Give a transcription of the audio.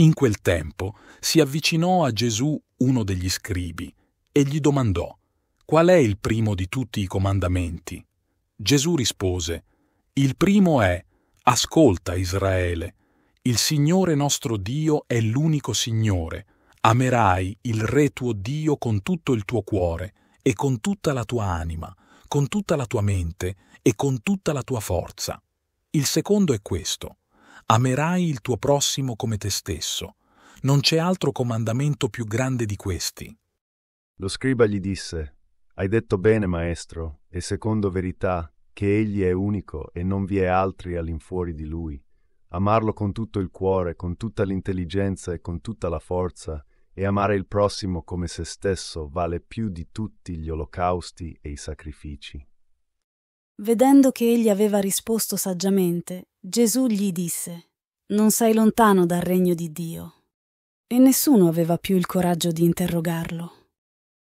In quel tempo si avvicinò a Gesù uno degli scribi e gli domandò Qual è il primo di tutti i comandamenti? Gesù rispose Il primo è Ascolta Israele, il Signore nostro Dio è l'unico Signore. Amerai il Re tuo Dio con tutto il tuo cuore e con tutta la tua anima, con tutta la tua mente e con tutta la tua forza. Il secondo è questo. Amerai il tuo prossimo come te stesso. Non c'è altro comandamento più grande di questi. Lo scriba gli disse, Hai detto bene, maestro, e secondo verità, che egli è unico e non vi è altri all'infuori di lui. Amarlo con tutto il cuore, con tutta l'intelligenza e con tutta la forza, e amare il prossimo come se stesso vale più di tutti gli olocausti e i sacrifici. Vedendo che egli aveva risposto saggiamente, Gesù gli disse, Non sei lontano dal regno di Dio. E nessuno aveva più il coraggio di interrogarlo.